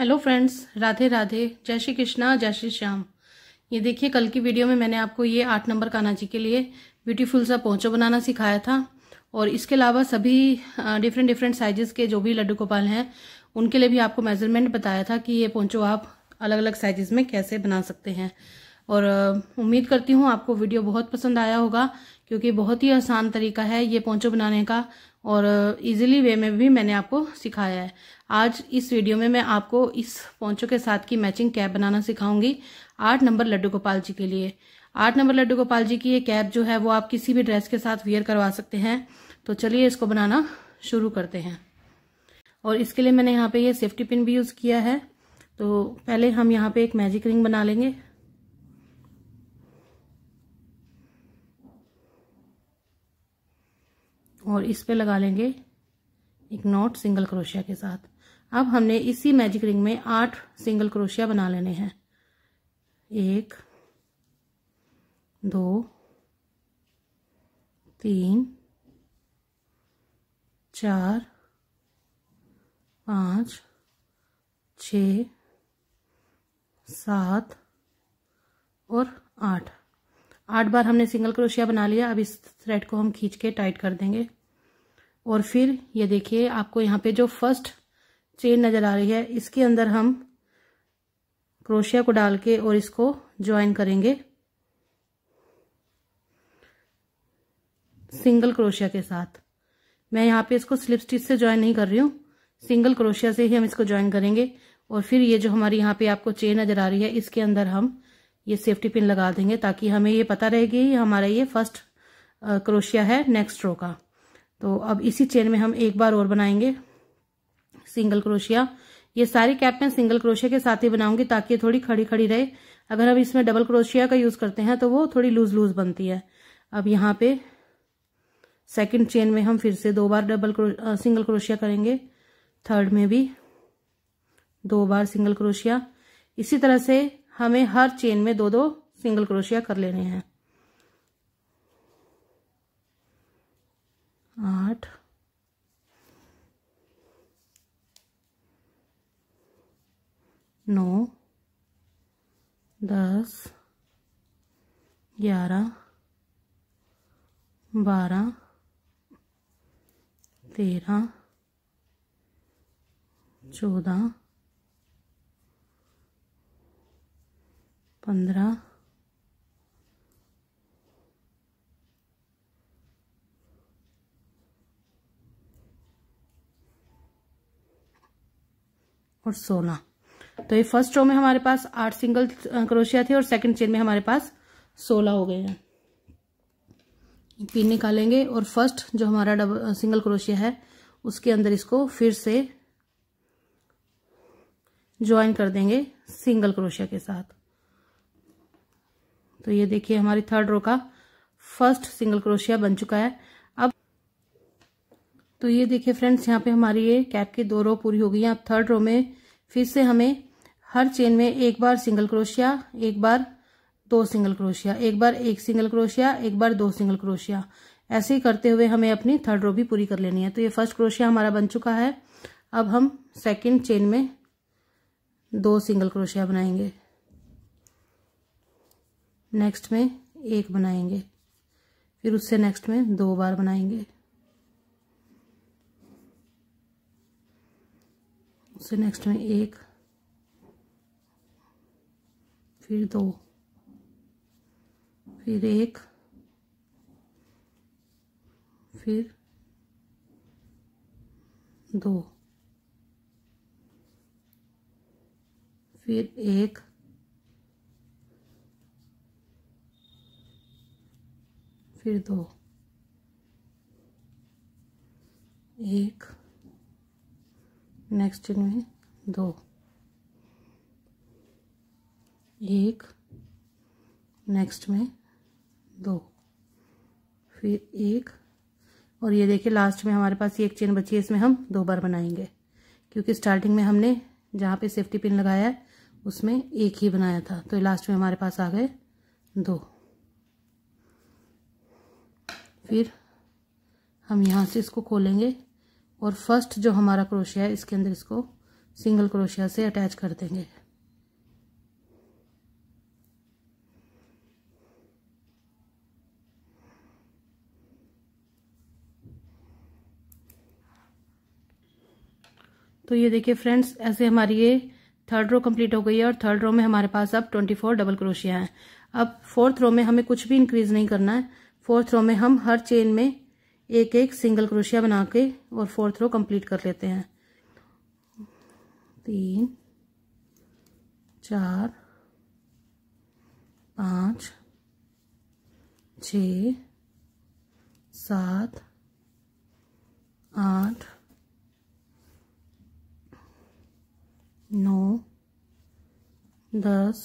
hello friends Radhe Radhe जय श्री कृष्णा जय श्री श्याम ये देखिए कल की वीडियो में मैंने आपको ये आठ नंबर काना जी के लिए ब्यूटीफुल सा पोंचो बनाना सिखाया था और इसके अलावा सभी डिफरेंट डिफरेंट साइजेस के जो भी लड्डू गोपाल हैं उनके लिए भी आपको मेजरमेंट बताया था कि ये पोंचो आप अलग अलग साइजेस में कैसे बना सकते हैं और उम्मीद करती हूँ आपको वीडियो बहुत पसंद आया होगा क्योंकि बहुत ही आसान तरीका है ये पोंचो बनाने का और इजीली वे में भी मैंने आपको सिखाया है आज इस वीडियो में मैं आपको इस पोंचो के साथ की मैचिंग कैप बनाना सिखाऊंगी आठ नंबर लड्डू गोपाल जी के लिए आठ नंबर लड्डू गोपाल जी की ये कैप जो है वो आप किसी भी ड्रेस के साथ वेयर करवा सकते हैं तो चलिए इसको बनाना शुरू करते हैं और इसके लिए मैंने यहाँ पे ये सेफ्टी पिन भी यूज़ किया है तो पहले हम यहाँ पे एक मैजिक रिंग बना लेंगे और इस पे लगा लेंगे एक नॉट सिंगल क्रोशिया के साथ अब हमने इसी मैजिक रिंग में आठ सिंगल क्रोशिया बना लेने हैं एक दो तीन चार पाँच छ सात और आठ आठ बार हमने सिंगल क्रोशिया बना लिया अब इस थ्रेड को हम खींच के टाइट कर देंगे और फिर ये देखिए आपको यहाँ पे जो फर्स्ट चेन नज़र आ रही है इसके अंदर हम क्रोशिया को डाल के और इसको ज्वाइन करेंगे सिंगल क्रोशिया के साथ मैं यहाँ पे इसको स्लिप स्टिच से ज्वाइन नहीं कर रही हूँ सिंगल क्रोशिया से ही हम इसको ज्वाइन करेंगे और फिर ये जो हमारी यहाँ पे आपको चेन नज़र आ रही है इसके अंदर हम ये सेफ्टी पिन लगा देंगे ताकि हमें ये पता रहेगी हमारा ये फर्स्ट क्रोशिया है नेक्स्ट रो का तो अब इसी चेन में हम एक बार और बनाएंगे सिंगल क्रोशिया ये सारी कैप मैं सिंगल क्रोशिया के साथ ही बनाऊंगी ताकि ये थोड़ी खड़ी खड़ी रहे अगर हम इसमें डबल क्रोशिया का यूज करते हैं तो वो थोड़ी लूज लूज बनती है अब यहाँ पे सेकंड चेन में हम फिर से दो बार डबल क्रो, सिंगल क्रोशिया करेंगे थर्ड में भी दो बार सिंगल क्रोशिया इसी तरह से हमें हर चेन में दो दो सिंगल क्रोशिया कर लेने हैं आठ नौ दस ग्यारह बारह तेरह चौदह पंद्रह और सोलह तो ये फर्स्ट रो में हमारे पास आठ सिंगल क्रोशिया थे और सेकंड चेन में हमारे पास सोलह हो गए हैं पिन निकालेंगे और फर्स्ट जो हमारा डबल सिंगल क्रोशिया है उसके अंदर इसको फिर से ज्वाइन कर देंगे सिंगल क्रोशिया के साथ तो ये देखिए हमारी थर्ड रो का फर्स्ट सिंगल क्रोशिया बन चुका है अब तो ये देखिए फ्रेंड्स यहाँ पे हमारी ये कैप की दो रो पूरी हो गई है अब थर्ड रो में फिर से हमें हर चेन में एक बार सिंगल क्रोशिया एक बार दो सिंगल क्रोशिया एक बार एक सिंगल क्रोशिया एक बार दो सिंगल क्रोशिया ऐसे ही करते हुए हमें अपनी थर्ड रो भी पूरी कर लेनी है तो ये फर्स्ट क्रोशिया हमारा बन चुका है अब हम सेकंड चेन में दो सिंगल क्रोशिया बनाएंगे नेक्स्ट में एक बनाएंगे फिर उससे नेक्स्ट में दो बार बनाएंगे उसे नेक्स्ट में एक फिर दो फिर एक फिर दो फिर एक फिर दो एक नेक्स्ट चेन में दो एक नेक्स्ट में दो फिर एक और ये देखिए लास्ट में हमारे पास ये एक चेन बची है इसमें हम दो बार बनाएंगे क्योंकि स्टार्टिंग में हमने जहाँ पे सेफ्टी पिन लगाया है उसमें एक ही बनाया था तो लास्ट में हमारे पास आ गए दो फिर हम यहाँ से इसको खोलेंगे और फर्स्ट जो हमारा क्रोशिया है इसके अंदर इसको सिंगल क्रोशिया से अटैच कर देंगे तो ये देखिए फ्रेंड्स ऐसे हमारी ये थर्ड रो कंप्लीट हो गई है और थर्ड रो में हमारे पास अब ट्वेंटी फोर डबल क्रोशिया है अब फोर्थ रो में हमें कुछ भी इंक्रीज नहीं करना है फोर्थ रो में हम हर चेन में एक एक सिंगल क्रोशिया बना के और फोर्थ रो कंप्लीट कर लेते हैं तीन चार पाँच छ सात आठ नौ दस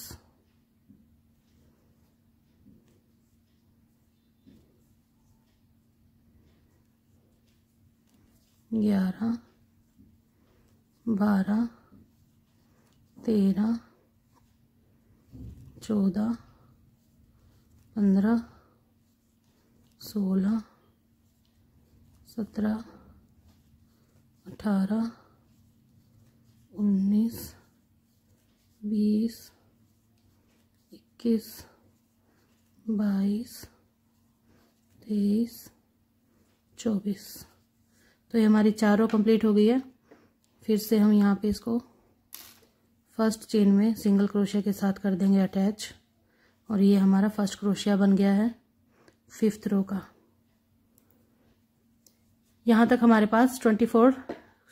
ग्यारह बारह तेरह चौदह पंद्रह सोलह सत्रह अठारह उन्नीस बीस इक्कीस बाईस तेईस चौबीस तो ये हमारी चारों कंप्लीट हो गई है फिर से हम यहाँ पे इसको फर्स्ट चेन में सिंगल क्रोशिया के साथ कर देंगे अटैच और ये हमारा फर्स्ट क्रोशिया बन गया है फिफ्थ रो का यहाँ तक हमारे पास ट्वेंटी फोर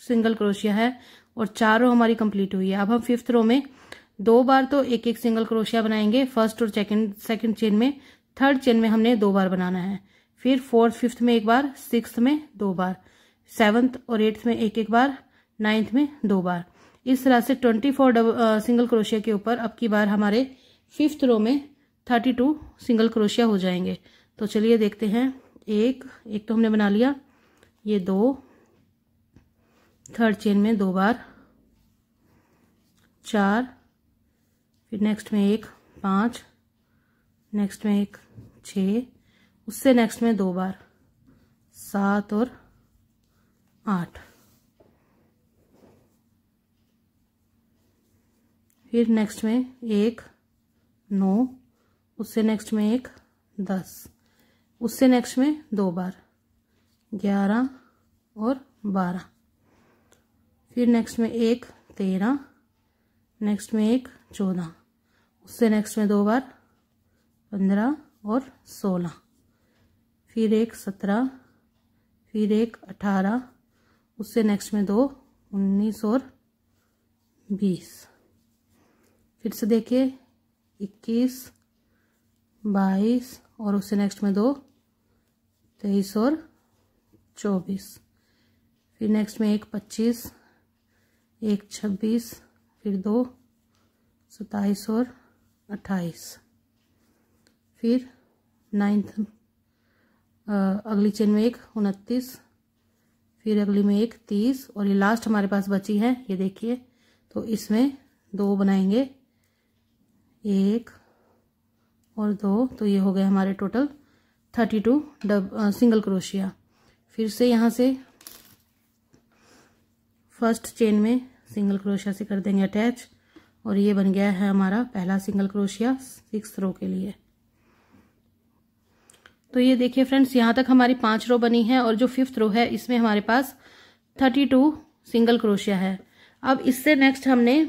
सिंगल क्रोशिया है और चारों हमारी कंप्लीट हुई है अब हम फिफ्थ रो में दो बार तो एक एक सिंगल क्रोशिया बनाएंगे फर्स्ट और सेकेंड सेकेंड चेन में थर्ड चेन में हमने दो बार बनाना है फिर फोर्थ फिफ्थ में एक बार सिक्स में दो बार सेवन्थ और एट्थ में एक एक बार नाइन्थ में दो बार इस तरह से twenty four double single crochet के ऊपर अब की बार हमारे फिफ्थ रो में थर्टी टू सिंगल क्रोशिया हो जाएंगे तो चलिए देखते हैं एक एक तो हमने बना लिया ये दो थर्ड चेन में दो बार चार फिर नेक्स्ट में एक पाँच नेक्स्ट में एक छः उससे नेक्स्ट में दो बार सात और आठ फिर नेक्स्ट में एक नौ उससे नेक्स्ट में एक दस उससे नेक्स्ट में दो बार ग्यारह और बारह फिर नेक्स्ट में एक तेरह नेक्स्ट में एक चौदह उससे नेक्स्ट में दो बार पंद्रह और सोलह फिर एक सत्रह फिर एक अठारह उससे नेक्स्ट में दो उन्नीस और बीस फिर से देखिए इक्कीस बाईस और उससे नेक्स्ट में दो तेईस और चौबीस फिर नेक्स्ट में एक पच्चीस एक छब्बीस फिर दो सताईस और अट्ठाईस फिर नाइन्थ अगली चेन में एक उनतीस फिर अगली में एक तीस और ये लास्ट हमारे पास बची है ये देखिए तो इसमें दो बनाएंगे एक और दो तो ये हो गए हमारे टोटल थर्टी टू डब आ, सिंगल क्रोशिया फिर से यहाँ से फर्स्ट चेन में सिंगल क्रोशिया से कर देंगे अटैच और ये बन गया है हमारा पहला सिंगल क्रोशिया सिक्स रो के लिए तो ये देखिए फ्रेंड्स यहाँ तक हमारी पांच रो बनी है और जो फिफ्थ रो है इसमें हमारे पास थर्टी टू सिंगल क्रोशिया है अब इससे नेक्स्ट हमने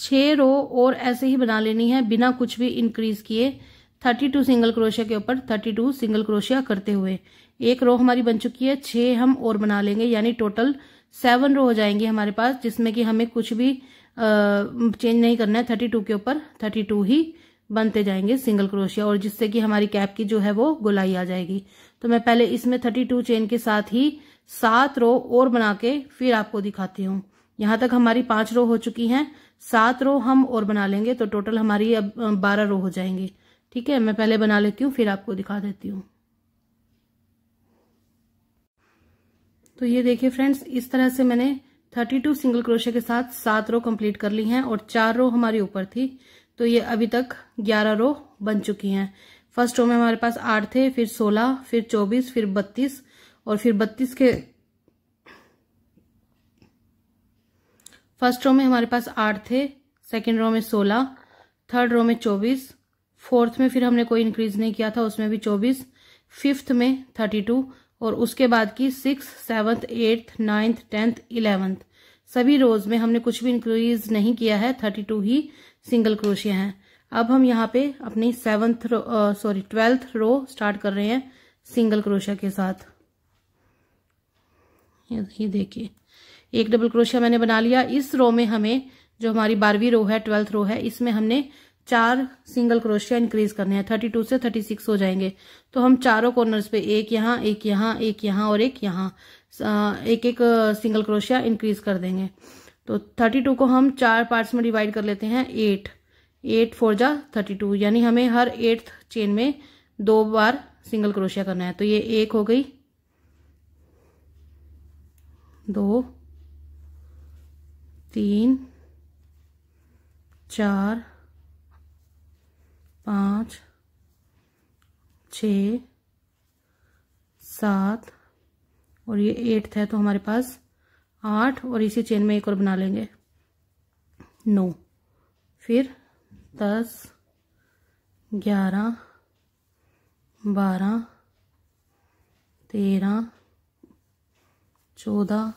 छः रो और ऐसे ही बना लेनी है बिना कुछ भी इंक्रीज किए थर्टी टू सिंगल क्रोशिया के ऊपर थर्टी टू सिंगल क्रोशिया करते हुए एक रो हमारी बन चुकी है छः हम और बना लेंगे यानी टोटल सेवन रो हो जाएंगे हमारे पास जिसमें कि हमें कुछ भी चेंज नहीं करना है थर्टी टू के ऊपर थर्टी टू ही बनते जाएंगे सिंगल क्रोशिया और जिससे कि हमारी कैप की जो है वो गुलाई आ जाएगी तो मैं पहले इसमें थर्टी टू चेन के साथ ही सात रो और बना के फिर आपको दिखाती हूँ यहाँ तक हमारी पांच रो हो चुकी हैं सात रो हम और बना लेंगे तो टोटल हमारी अब बारह रो हो जाएंगे ठीक है मैं पहले बना लेती हूँ फिर आपको दिखा देती हूँ तो ये देखिए फ्रेंड्स इस तरह से मैंने थर्टी टू सिंगल क्रोशे के साथ सात रो कंप्लीट कर ली हैं और चार रो हमारी ऊपर थी तो ये अभी तक ग्यारह रो बन चुकी हैं फर्स्ट रो में हमारे पास आठ थे फिर सोलह फिर चौबीस फिर बत्तीस और फिर बत्तीस के फर्स्ट रो में हमारे पास आठ थे सेकेंड रो में सोलह थर्ड रो में चौबीस फोर्थ में फिर हमने कोई इंक्रीज नहीं किया था उसमें भी चौबीस फिफ्थ में थर्टी टू और उसके बाद की six seventh eighth ninth tenth eleventh सभी रोज में हमने कुछ भी इंक्रीज नहीं किया है थर्टी टू ही सिंगल क्रोशिया है अब हम यहाँ पे अपनी seventh sorry twelfth row start कर रहे हैं सिंगल क्रोशिया के साथ ये देखिए एक डबल क्रोशिया मैंने बना लिया इस रो में हमें जो हमारी बारहवीं रो है ट्वेल्थ रो है इसमें हमने चार सिंगल क्रोशिया इंक्रीज करने हैं थर्टी टू से थर्टी सिक्स हो जाएंगे तो हम चारों कॉर्नर्स पे एक यहाँ एक यहाँ एक यहाँ और एक यहाँ एक एक सिंगल क्रोशिया इंक्रीज कर देंगे तो थर्टी टू को हम चार पार्ट्स में डिवाइड कर लेते हैं एट एट फोर जा थर्टी टू यानी हमें हर एट्थ चेन में दो बार सिंगल क्रोशिया करना है तो ये एक हो गई दो तीन चार पाँच छ सात और ये एट्थ है तो हमारे पास आठ और इसी चेन में एक और बना लेंगे नौ फिर दस ग्यारह बारह तेरह चौदह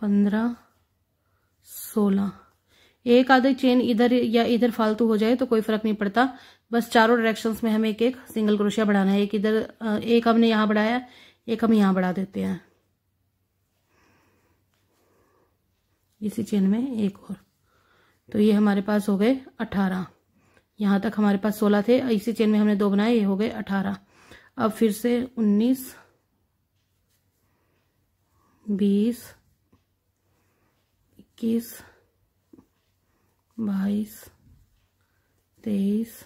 पंद्रह सोलह एक आधे चेन इधर या इधर फालतू हो जाए तो कोई फर्क नहीं पड़ता बस चारों डायरेक्शंस में हमें एक एक सिंगल क्रोशिया बढ़ाना है एक इधर एक हमने यहाँ बढ़ाया एक हम यहाँ बढ़ा देते हैं इसी चेन में एक और तो ये हमारे पास हो गए अठारह यहाँ तक हमारे पास सोलह थे इसी चेन में हमने दो बनाए ये हो गए अठारह अब फिर से उन्नीस बीस इक्कीस बाईस तेईस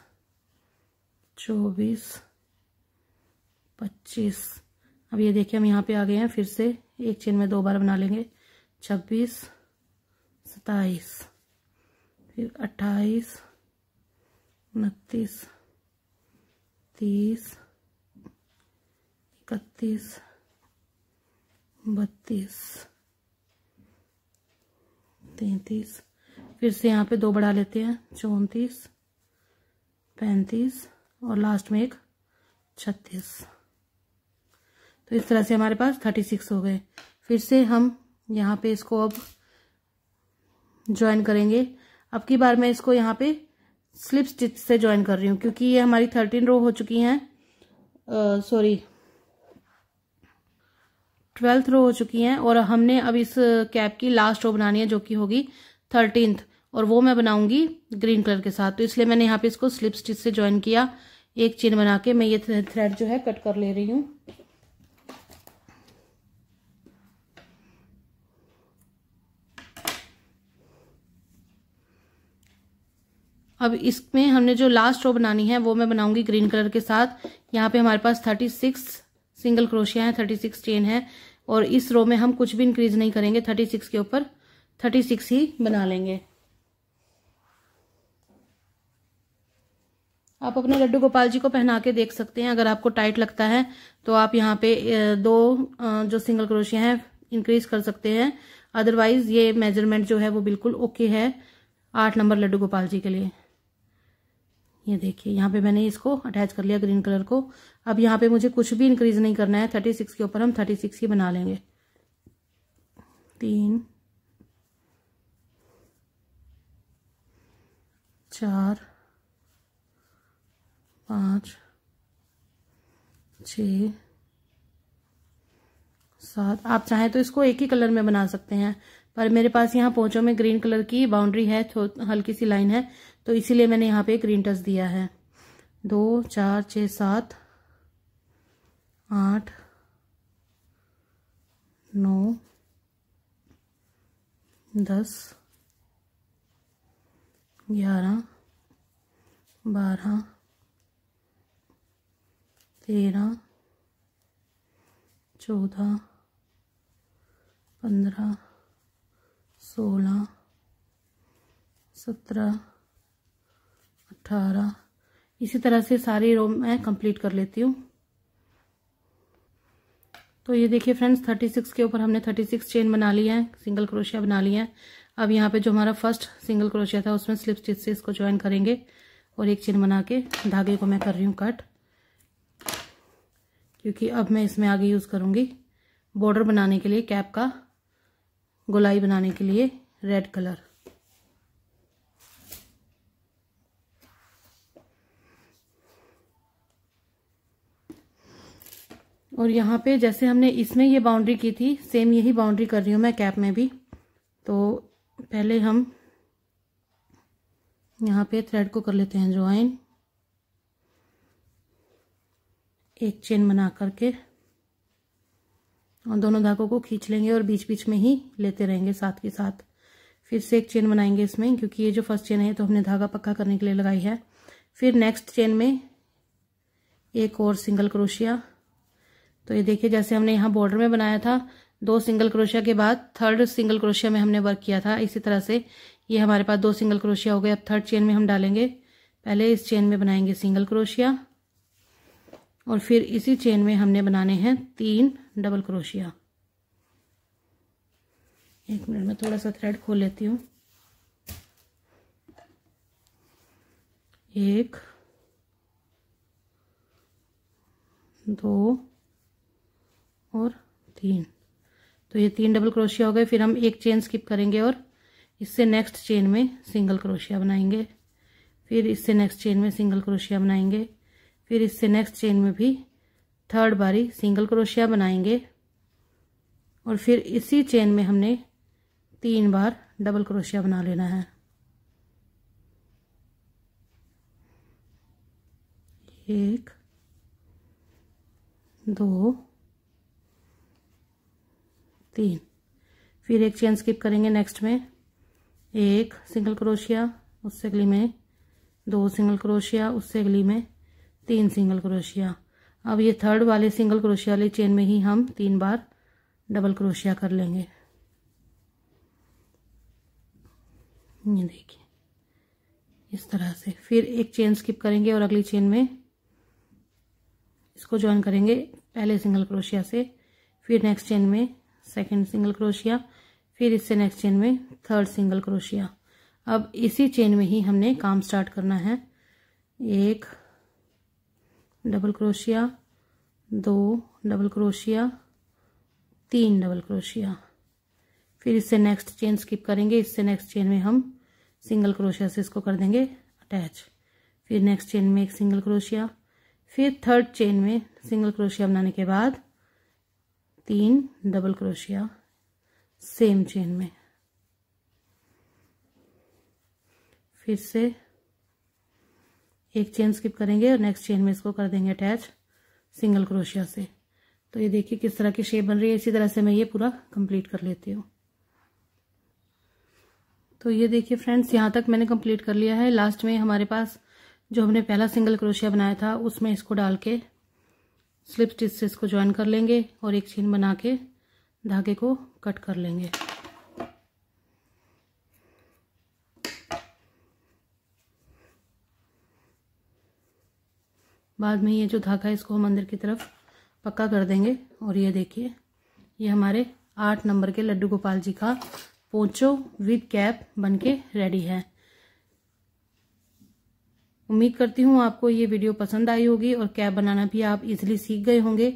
चौबीस पच्चीस अब ये देखिए हम यहाँ पे आ गए हैं फिर से एक चेन में दो बार बना लेंगे छब्बीस सताइस फिर अट्ठाईस उनतीस तीस इकतीस बत्तीस तैतीस फिर से यहाँ पे दो बढ़ा लेते हैं चौंतीस पैंतीस और लास्ट में एक छत्तीस तो इस तरह से हमारे पास थर्टी सिक्स हो गए फिर से हम यहाँ पे इसको अब ज्वाइन करेंगे अब की बार मैं इसको यहाँ पे स्लिप स्टिच से ज्वाइन कर रही हूँ क्योंकि ये हमारी थर्टीन रो हो चुकी हैं सॉरी ट्वेल्थ रो हो चुकी हैं और हमने अब इस कैप की लास्ट रो बनानी है जो कि होगी थर्टीनथ और वो मैं बनाऊंगी ग्रीन कलर के साथ तो इसलिए मैंने यहाँ पे इसको स्लिप स्टिच से ज्वाइन किया एक चेन बना के मैं ये थ्रेड जो है कट कर ले रही हूँ अब इसमें हमने जो लास्ट रो बनानी है वो मैं बनाऊंगी ग्रीन कलर के साथ यहाँ पे हमारे पास थर्टी सिक्स सिंगल क्रोशिया है थर्टी सिक्स चेन है और इस रो में हम कुछ भी इंक्रीज नहीं करेंगे थर्टी सिक्स के ऊपर थर्टी सिक्स ही बना लेंगे आप अपने लड्डू गोपाल जी को पहना के देख सकते हैं अगर आपको टाइट लगता है तो आप यहाँ पे दो जो सिंगल क्रोशिया है इंक्रीज कर सकते हैं अदरवाइज ये मेजरमेंट जो है वो बिल्कुल ओके है आठ नंबर लड्डू गोपाल जी के लिए ये देखिए यहाँ पे मैंने इसको अटैच कर लिया ग्रीन कलर को अब यहाँ पे मुझे कुछ भी इंक्रीज नहीं करना है थर्टी सिक्स के ऊपर हम थर्टी सिक्स ही बना लेंगे तीन चार पाँच छ सात आप चाहें तो इसको एक ही कलर में बना सकते हैं पर मेरे पास यहाँ पोचो में ग्रीन कलर की बाउंड्री है हल्की सी लाइन है तो इसीलिए मैंने यहाँ पे ग्रीन टच दिया है दो चार छ सात आठ नौ दस ग्यारह बारह तेरह चौदह पंद्रह सोलह सत्रह अठारह इसी तरह से सारी रो मैं कंप्लीट कर लेती हूँ तो ये देखिए फ्रेंड्स थर्टी सिक्स के ऊपर हमने थर्टी सिक्स चेन बना लिया है सिंगल क्रोशिया बना लिया है अब यहाँ पे जो हमारा फर्स्ट सिंगल क्रोशिया था उसमें स्लिप स्टिच से इसको ज्वाइन करेंगे और एक चेन बना के धागे को मैं कर रही हूँ कट क्योंकि अब मैं इसमें आगे यूज़ करूँगी बॉर्डर बनाने के लिए कैप का गोलाई बनाने के लिए रेड कलर और यहाँ पे जैसे हमने इसमें ये बाउंड्री की थी सेम यही बाउंड्री कर रही हूँ मैं कैप में भी तो पहले हम यहाँ पे थ्रेड को कर लेते हैं ज्वाइन एक चेन बना करके और दोनों धागों को खींच लेंगे और बीच बीच में ही लेते रहेंगे साथ के साथ फिर से एक चेन बनाएंगे इसमें क्योंकि ये जो फर्स्ट चेन है तो हमने धागा पक्का करने के लिए लगाई है फिर नेक्स्ट चेन में एक और सिंगल क्रोशिया तो ये देखिए जैसे हमने यहाँ बॉर्डर में बनाया था दो सिंगल क्रोशिया के बाद थर्ड सिंगल क्रोशिया में हमने वर्क किया था इसी तरह से ये हमारे पास दो सिंगल क्रोशिया हो गए अब थर्ड चेन में हम डालेंगे पहले इस चेन में बनाएंगे सिंगल क्रोशिया और फिर इसी चेन में हमने बनाने हैं तीन डबल क्रोशिया एक मिनट में थोड़ा सा थ्रेड खोल लेती हूँ एक दो और तीन तो ये तीन डबल क्रोशिया हो गए फिर हम एक चेन स्किप करेंगे और इससे नेक्स्ट चेन में सिंगल क्रोशिया बनाएंगे फिर इससे नेक्स्ट चेन में सिंगल क्रोशिया बनाएंगे फिर इससे नेक्स्ट चेन में भी थर्ड बारी सिंगल क्रोशिया बनाएंगे और फिर इसी चेन में हमने तीन बार डबल क्रोशिया बना लेना है एक दो तीन फिर एक चेन स्किप करेंगे नेक्स्ट में एक सिंगल क्रोशिया उससे अगली में दो सिंगल क्रोशिया उससे अगली में तीन सिंगल क्रोशिया अब ये थर्ड वाले सिंगल क्रोशिया वाले चेन में ही हम तीन बार डबल क्रोशिया कर लेंगे ये देखिए इस तरह से फिर एक चेन स्किप करेंगे और अगली चेन में इसको ज्वाइन करेंगे पहले सिंगल क्रोशिया से फिर नेक्स्ट चेन में सेकंड सिंगल क्रोशिया फिर इससे नेक्स्ट चेन में थर्ड सिंगल क्रोशिया अब इसी चेन में ही हमने काम स्टार्ट करना है एक डबल क्रोशिया दो डबल क्रोशिया तीन डबल क्रोशिया फिर इससे नेक्स्ट चेन स्किप करेंगे इससे नेक्स्ट चेन में हम सिंगल क्रोशिया से इसको कर देंगे अटैच फिर नेक्स्ट चेन में एक सिंगल क्रोशिया फिर थर्ड चेन में सिंगल क्रोशिया बनाने के बाद तीन डबल क्रोशिया सेम चेन में फिर से एक चेन स्किप करेंगे और नेक्स्ट चेन में इसको कर देंगे अटैच सिंगल क्रोशिया से तो ये देखिए किस तरह की शेप बन रही है इसी तरह से मैं ये पूरा कंप्लीट कर लेती हूँ तो ये देखिए फ्रेंड्स यहाँ तक मैंने कंप्लीट कर लिया है लास्ट में हमारे पास जो हमने पहला सिंगल क्रोशिया बनाया था उसमें इसको डाल के स्लिप स्टिच से इसको ज्वाइन कर लेंगे और एक चेन बना के धागे को कट कर लेंगे बाद में ये जो धागा है इसको हम अंदर की तरफ पक्का कर देंगे और ये देखिए ये हमारे आठ नंबर के लड्डू गोपाल जी का पोचो विद कैप बनके रेडी है उम्मीद करती हूँ आपको ये वीडियो पसंद आई होगी और कैप बनाना भी आप इजिली सीख गए होंगे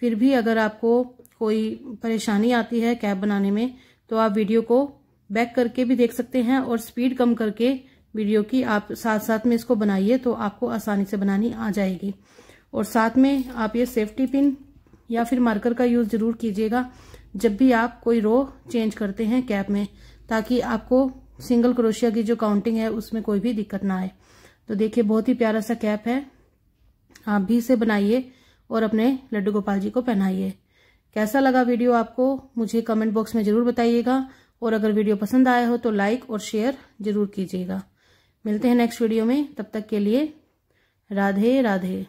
फिर भी अगर आपको कोई परेशानी आती है कैप बनाने में तो आप वीडियो को बैक करके भी देख सकते हैं और स्पीड कम करके वीडियो की आप साथ साथ में इसको बनाइए तो आपको आसानी से बनानी आ जाएगी और साथ में आप ये सेफ्टी पिन या फिर मार्कर का यूज़ ज़रूर कीजिएगा जब भी आप कोई रो चेंज करते हैं कैप में ताकि आपको सिंगल क्रोशिया की जो काउंटिंग है उसमें कोई भी दिक्कत ना आए तो देखिए बहुत ही प्यारा सा कैप है आप भी इसे बनाइए और अपने लड्डू गोपाल जी को पहनाइए कैसा लगा वीडियो आपको मुझे कमेंट बॉक्स में ज़रूर बताइएगा और अगर वीडियो पसंद आया हो तो लाइक और शेयर ज़रूर कीजिएगा मिलते हैं नेक्स्ट वीडियो में तब तक के लिए राधे राधे